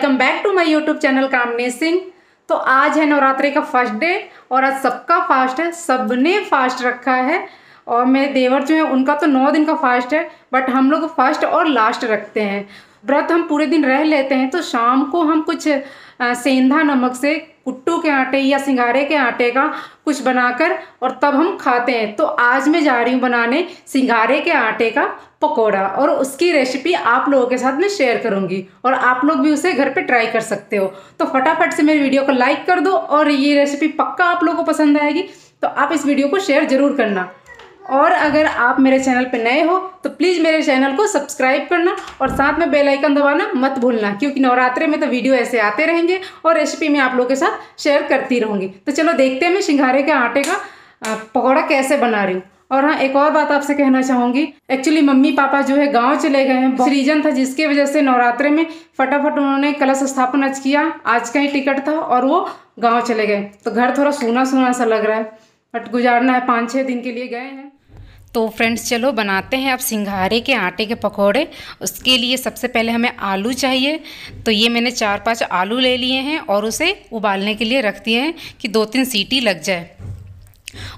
welcome back to my YouTube channel Kamne Singh तो आज है नवरात्रि का फर्स्ट डे और आज सबका फास्ट है सबने फास्ट रखा है और मेरे देवर जो है उनका तो नौ दिन का फास्ट है बट हम लोग फर्स्ट और लास्ट रखते हैं व्रत हम पूरे दिन रह लेते हैं तो शाम को हम कुछ सेंधा नमक से कुट्टू के आटे या सिंगारे के आटे का कुछ बनाकर और तब हम खाते हैं तो आज मैं जा रही हूँ बनाने सिंगारे के आटे का पकोड़ा और उसकी रेसिपी आप लोगों के साथ मैं शेयर करूँगी और आप लोग भी उसे घर पे ट्राई कर सकते हो तो फटाफट से मेरी वीडियो को लाइक कर दो और ये रेसिपी पक्का आप लोगों को पसंद आएगी तो आप इस वीडियो को शेयर ज़रूर करना और अगर आप मेरे चैनल पर नए हो तो प्लीज़ मेरे चैनल को सब्सक्राइब करना और साथ में बेल आइकन दबाना मत भूलना क्योंकि नवरात्रे में तो वीडियो ऐसे आते रहेंगे और रेसिपी मैं आप लोगों के साथ शेयर करती रहूँगी तो चलो देखते हैं मैं सिंघारे के आटे का पकौड़ा कैसे बना रही हूँ और हाँ एक और बात आपसे कहना चाहूँगी एक्चुअली मम्मी पापा जो है गांव चले गए हैं रीजन था जिसके वजह से नवरात्रे में फटाफट उन्होंने कलश स्थापन आज किया आज का ही टिकट था और वो गांव चले गए तो घर थोड़ा सूना सूना सा लग रहा है बट गुजारना है पाँच छः दिन के लिए गए हैं तो फ्रेंड्स चलो बनाते हैं अब सिंघारे के आटे के पकौड़े उसके लिए सबसे पहले हमें आलू चाहिए तो ये मैंने चार पांच आलू ले लिए हैं और उसे उबालने के लिए रख दिए हैं कि दो तीन सीटी लग जाए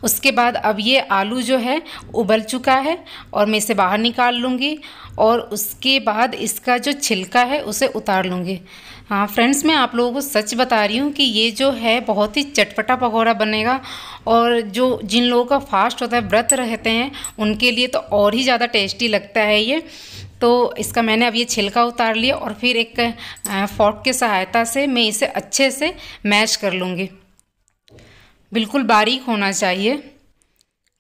उसके बाद अब ये आलू जो है उबल चुका है और मैं इसे बाहर निकाल लूँगी और उसके बाद इसका जो छिलका है उसे उतार लूँगी हाँ फ्रेंड्स मैं आप लोगों को सच बता रही हूँ कि ये जो है बहुत ही चटपटा पकौड़ा बनेगा और जो जिन लोगों का फास्ट होता है व्रत रहते हैं उनके लिए तो और ही ज़्यादा टेस्टी लगता है ये तो इसका मैंने अब ये छिलका उतार लिया और फिर एक फोर्क की सहायता से मैं इसे अच्छे से मैश कर लूँगी बिल्कुल बारीक होना चाहिए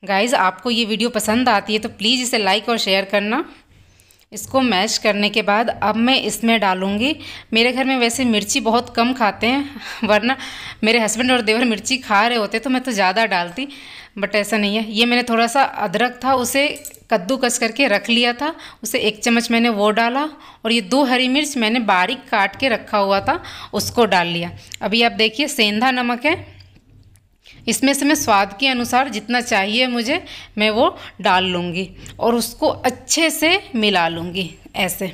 गाइज़ आपको ये वीडियो पसंद आती है तो प्लीज़ इसे लाइक और शेयर करना इसको मैश करने के बाद अब मैं इसमें डालूँगी मेरे घर में वैसे मिर्ची बहुत कम खाते हैं वरना मेरे हस्बैंड और देवर मिर्ची खा रहे होते तो मैं तो ज़्यादा डालती बट ऐसा नहीं है ये मैंने थोड़ा सा अदरक था उसे कद्दू कस करके रख लिया था उसे एक चम्मच मैंने वो डाला और ये दो हरी मिर्च मैंने बारीक काट के रखा हुआ था उसको डाल लिया अभी आप देखिए सेंधा नमक है इसमें से मैं स्वाद के अनुसार जितना चाहिए मुझे मैं वो डाल लूँगी और उसको अच्छे से मिला लूँगी ऐसे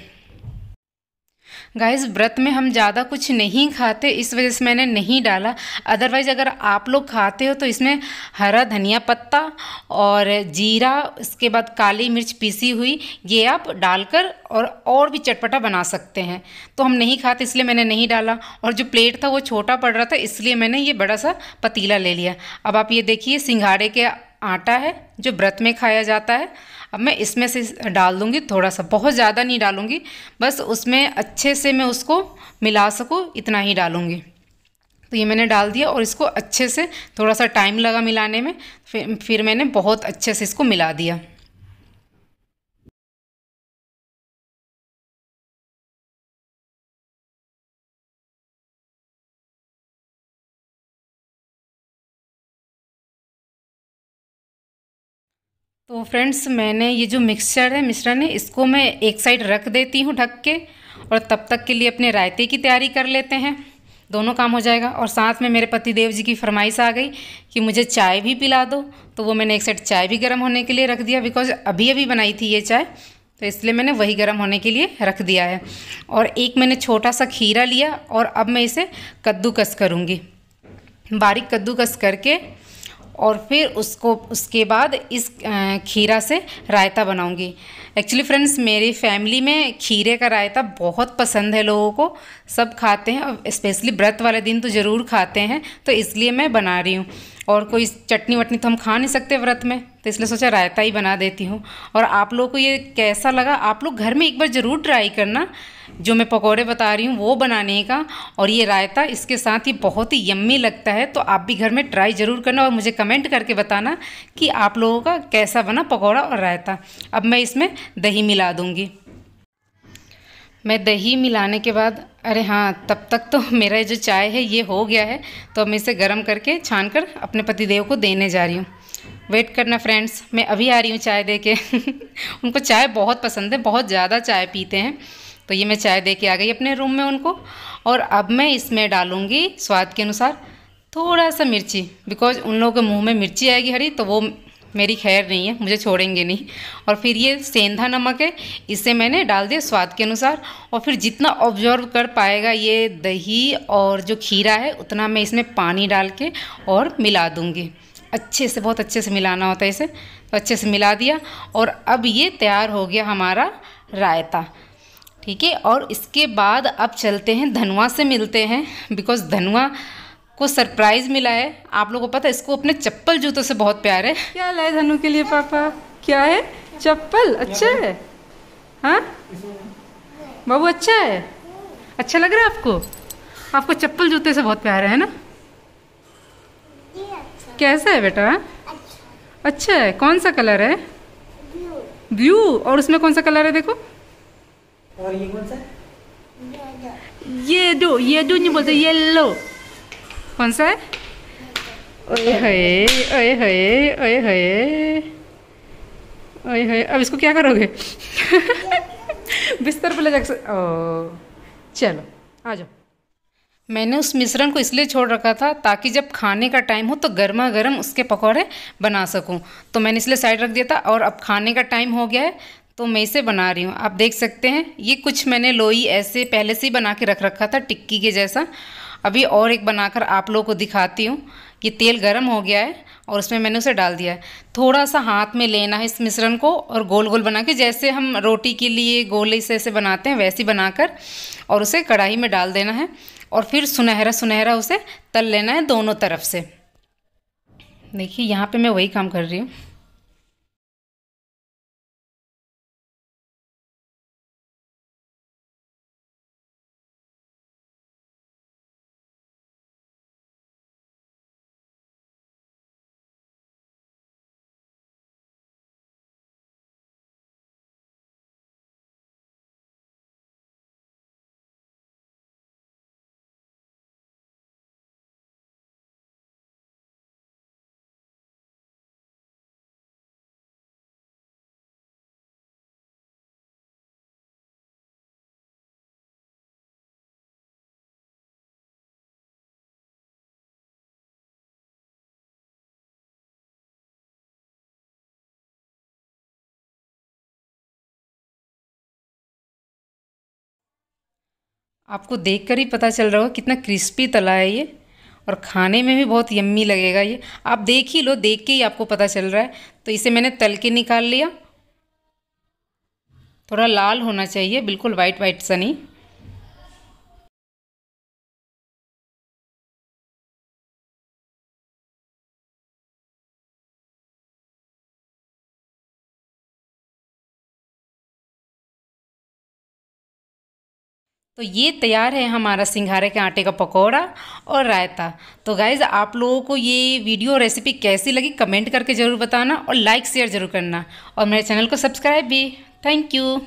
गाइज व्रत में हम ज़्यादा कुछ नहीं खाते इस वजह से मैंने नहीं डाला अदरवाइज़ अगर आप लोग खाते हो तो इसमें हरा धनिया पत्ता और जीरा इसके बाद काली मिर्च पीसी हुई ये आप डालकर और और भी चटपटा बना सकते हैं तो हम नहीं खाते इसलिए मैंने नहीं डाला और जो प्लेट था वो छोटा पड़ रहा था इसलिए मैंने ये बड़ा सा पतीला ले लिया अब आप ये देखिए सिंघाड़े के आटा है जो व्रत में खाया जाता है अब मैं इसमें से डाल दूँगी थोड़ा सा बहुत ज़्यादा नहीं डालूँगी बस उसमें अच्छे से मैं उसको मिला सकूँ इतना ही डालूँगी तो ये मैंने डाल दिया और इसको अच्छे से थोड़ा सा टाइम लगा मिलाने में फिर फिर मैंने बहुत अच्छे से इसको मिला दिया तो फ्रेंड्स मैंने ये जो मिक्सचर है मिश्रण है इसको मैं एक साइड रख देती हूँ ढक के और तब तक के लिए अपने रायते की तैयारी कर लेते हैं दोनों काम हो जाएगा और साथ में मेरे पति देव जी की फरमाइश आ गई कि मुझे चाय भी पिला दो तो वो मैंने एक साइड चाय भी गर्म होने के लिए रख दिया बिकॉज अभी अभी बनाई थी ये चाय तो इसलिए मैंने वही गर्म होने के लिए रख दिया है और एक मैंने छोटा सा खीरा लिया और अब मैं इसे कद्दूकस करूँगी बारीक कद्दूकस करके और फिर उसको उसके बाद इस खीरा से रायता बनाऊंगी एक्चुअली फ्रेंड्स मेरी फैमिली में खीरे का रायता बहुत पसंद है लोगों को सब खाते हैं और स्पेशली व्रत वाले दिन तो ज़रूर खाते हैं तो इसलिए मैं बना रही हूँ और कोई चटनी वटनी तो हम खा नहीं सकते व्रत में तो इसलिए सोचा रायता ही बना देती हूँ और आप लोगों को ये कैसा लगा आप लोग घर में एक बार ज़रूर ट्राई करना जो मैं पकौड़े बता रही हूँ वो बनाने का और ये रायता इसके साथ ही बहुत ही यम्मी लगता है तो आप भी घर में ट्राई ज़रूर करना और मुझे कमेंट करके बताना कि आप लोगों का कैसा बना पकौड़ा और रायता अब मैं इसमें दही मिला दूँगी मैं दही मिलाने के बाद अरे हाँ तब तक तो मेरा जो चाय है ये हो गया है तो मैं इसे गर्म करके छान कर अपने पतिदेव को देने जा रही हूँ वेट करना फ्रेंड्स मैं अभी आ रही हूँ चाय दे के उनको चाय बहुत पसंद है बहुत ज़्यादा चाय पीते हैं तो ये मैं चाय दे के आ गई अपने रूम में उनको और अब मैं इसमें डालूँगी स्वाद के अनुसार थोड़ा सा मिर्ची बिकॉज उन लोगों के मुँह में मिर्ची आएगी हरी तो वो मेरी खैर नहीं है मुझे छोड़ेंगे नहीं और फिर ये सेंधा नमक है इसे मैंने डाल दिया स्वाद के अनुसार और फिर जितना ऑब्जॉर्व कर पाएगा ये दही और जो खीरा है उतना मैं इसमें पानी डाल के और मिला दूँगी अच्छे से बहुत अच्छे से मिलाना होता है इसे तो अच्छे से मिला दिया और अब ये तैयार हो गया हमारा रायता ठीक है और इसके बाद अब चलते हैं धनुआ से मिलते हैं बिकॉज धनुआ को सरप्राइज़ मिला है आप लोगों को पता है इसको अपने चप्पल जूतों से बहुत प्यार है क्या लाए धनु के लिए पापा क्या है चप्पल अच्छा है हाँ बाबू अच्छा है अच्छा लग रहा है आपको आपको चप्पल जूते से बहुत प्यार है ना कैसा है बेटा अच्छा, अच्छा है कौन सा कलर है ब्लू और उसमें कौन सा कलर है देखो और ये कौन सा ये दो ये दो नहीं बोलते येलो कौन सा है ओए हये ओए हये ओए हये ओए अब इसको क्या करोगे बिस्तर पर ले जा ओ चलो आ जाओ मैंने उस मिश्रण को इसलिए छोड़ रखा था ताकि जब खाने का टाइम हो तो गर्मा गर्म उसके पकौड़े बना सकूं तो मैंने इसलिए साइड रख दिया था और अब खाने का टाइम हो गया है तो मैं इसे बना रही हूँ आप देख सकते हैं ये कुछ मैंने लोई ऐसे पहले से ही बना के रख रखा था टिक्की के जैसा अभी और एक बनाकर आप लोगों को दिखाती हूँ ये तेल गर्म हो गया है और उसमें मैंने उसे डाल दिया है थोड़ा सा हाथ में लेना है इस मिश्रण को और गोल गोल बना के जैसे हम रोटी के लिए गोले से ऐसे बनाते हैं वैसे बनाकर और उसे कढ़ाई में डाल देना है और फिर सुनहरा सुनहरा उसे तल लेना है दोनों तरफ से देखिए यहाँ पे मैं वही काम कर रही हूँ आपको देखकर ही पता चल रहा हो कितना क्रिस्पी तला है ये और खाने में भी बहुत यम्मी लगेगा ये आप देख ही लो देख के ही आपको पता चल रहा है तो इसे मैंने तल के निकाल लिया थोड़ा लाल होना चाहिए बिल्कुल वाइट वाइट सा नहीं तो ये तैयार है हमारा सिंघारे के आटे का पकौड़ा और रायता तो गाइज़ आप लोगों को ये वीडियो रेसिपी कैसी लगी कमेंट करके ज़रूर बताना और लाइक शेयर ज़रूर करना और मेरे चैनल को सब्सक्राइब भी थैंक यू